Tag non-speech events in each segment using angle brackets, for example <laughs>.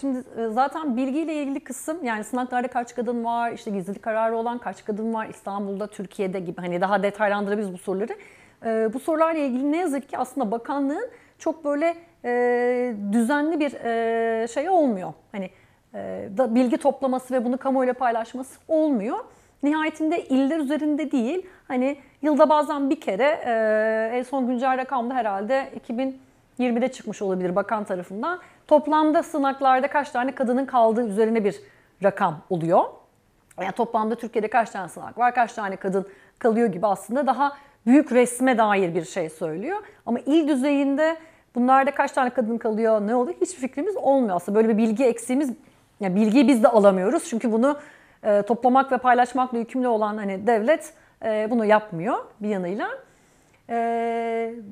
Şimdi e, zaten bilgiyle ilgili kısım yani sınavlarda kaç kadın var, işte gizlilik kararı olan kaç kadın var İstanbul'da, Türkiye'de gibi hani daha detaylandırabiliriz bu soruları. E, bu sorularla ilgili ne yazık ki aslında bakanlığın çok böyle e, düzenli bir şey olmuyor. Hani bilgi toplaması ve bunu kamuoyuyla paylaşması olmuyor. Nihayetinde iller üzerinde değil, hani yılda bazen bir kere, en son güncel rakamda herhalde 2000 20'de çıkmış olabilir bakan tarafından. Toplamda sınaklarda kaç tane kadının kaldığı üzerine bir rakam oluyor. Yani toplamda Türkiye'de kaç tane sınak var, kaç tane kadın kalıyor gibi aslında daha büyük resme dair bir şey söylüyor. Ama il düzeyinde bunlarda kaç tane kadın kalıyor, ne oluyor hiçbir fikrimiz olmuyor. Aslında böyle bir bilgi eksiğimiz, yani bilgiyi biz de alamıyoruz. Çünkü bunu e, toplamak ve paylaşmakla yükümlü olan hani devlet e, bunu yapmıyor bir yanıyla. E,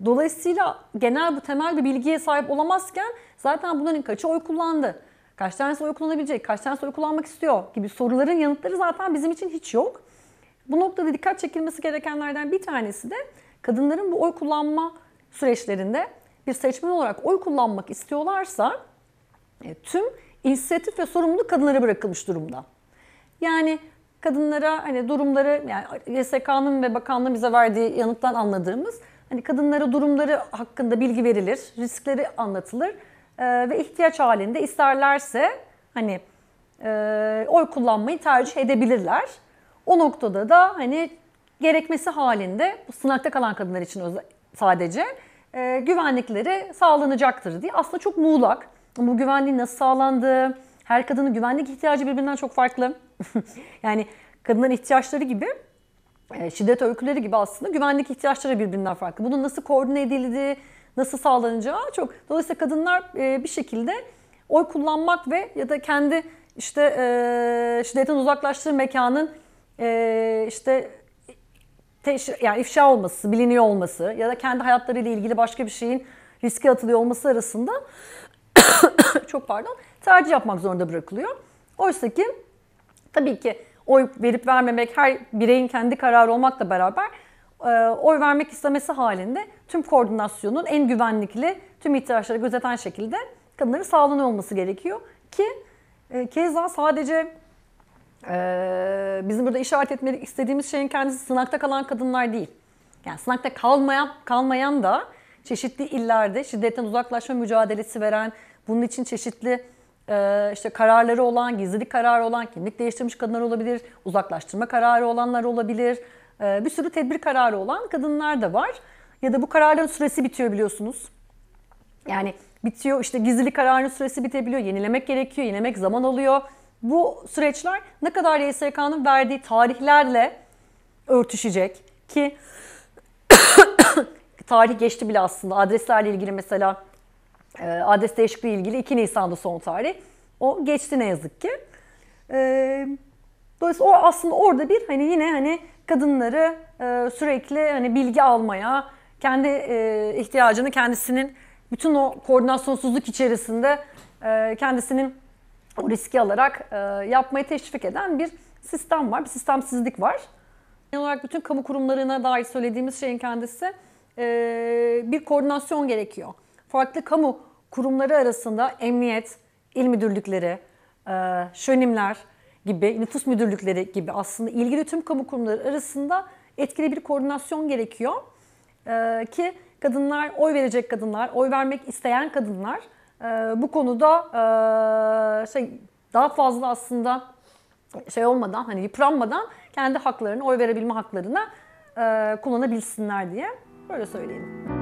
dolayısıyla genel bu temel bir bilgiye sahip olamazken zaten bunların kaçı oy kullandı? Kaç tanesi oy kullanabilecek? Kaç tanesi oy kullanmak istiyor? Gibi soruların yanıtları zaten bizim için hiç yok. Bu noktada dikkat çekilmesi gerekenlerden bir tanesi de kadınların bu oy kullanma süreçlerinde bir seçmen olarak oy kullanmak istiyorlarsa e, tüm inisiyatif ve sorumluluk kadınlara bırakılmış durumda. Yani kadınlara hani durumları yani YSK'nın ve bakanlığın bize verdiği yanıttan anladığımız hani kadınlara durumları hakkında bilgi verilir, riskleri anlatılır e, ve ihtiyaç halinde isterlerse hani e, oy kullanmayı tercih edebilirler. O noktada da hani gerekmesi halinde bu sınakta kalan kadınlar için sadece e, güvenlikleri sağlanacaktır diye aslında çok muğlak. Bu güvenliğin nasıl sağlandığı, her kadının güvenlik ihtiyacı birbirinden çok farklı. <laughs> yani kadınların ihtiyaçları gibi e, şiddet öyküleri gibi aslında güvenlik ihtiyaçları birbirinden farklı. Bunun nasıl koordine edildi, nasıl sağlanacağı çok. Dolayısıyla kadınlar e, bir şekilde oy kullanmak ve ya da kendi işte e, şiddetten uzaklaştığı mekanın işte yani ifşa olması, biliniyor olması ya da kendi hayatlarıyla ilgili başka bir şeyin riske atılıyor olması arasında çok pardon tercih yapmak zorunda bırakılıyor. Oysa ki tabii ki oy verip vermemek her bireyin kendi kararı olmakla beraber e, oy vermek istemesi halinde tüm koordinasyonun en güvenlikli, tüm ihtiyaçları gözeten şekilde kadınların sağlanıyor olması gerekiyor. Ki e, keza sadece e, bizim burada işaret etmek istediğimiz şeyin kendisi sınakta kalan kadınlar değil. Yani sınakta kalmayan, kalmayan da çeşitli illerde şiddetten uzaklaşma mücadelesi veren, bunun için çeşitli e, işte kararları olan, gizlilik kararı olan, kimlik değiştirmiş kadınlar olabilir, uzaklaştırma kararı olanlar olabilir. E, bir sürü tedbir kararı olan kadınlar da var. Ya da bu kararların süresi bitiyor biliyorsunuz. Yani bitiyor işte gizlilik kararının süresi bitebiliyor, yenilemek gerekiyor, yenilemek zaman alıyor. Bu süreçler ne kadar YSK'nın verdiği tarihlerle örtüşecek ki <coughs> tarih geçti bile aslında adreslerle ilgili mesela e, adres değişikliği ilgili 2 Nisan'da son tarih. O geçti ne yazık ki. E, dolayısıyla o aslında orada bir hani yine hani kadınları e, sürekli hani bilgi almaya, kendi e, ihtiyacını kendisinin bütün o koordinasyonsuzluk içerisinde e, kendisinin o riski alarak e, yapmayı teşvik eden bir sistem var, bir sistemsizlik var. Genel olarak bütün kamu kurumlarına dair söylediğimiz şeyin kendisi e, bir koordinasyon gerekiyor farklı kamu kurumları arasında emniyet, il müdürlükleri, e, şönimler gibi, nüfus müdürlükleri gibi aslında ilgili tüm kamu kurumları arasında etkili bir koordinasyon gerekiyor. E, ki kadınlar, oy verecek kadınlar, oy vermek isteyen kadınlar e, bu konuda şey daha fazla aslında şey olmadan hani yıpranmadan kendi haklarını, oy verebilme haklarını kullanabilsinler diye böyle söyleyelim.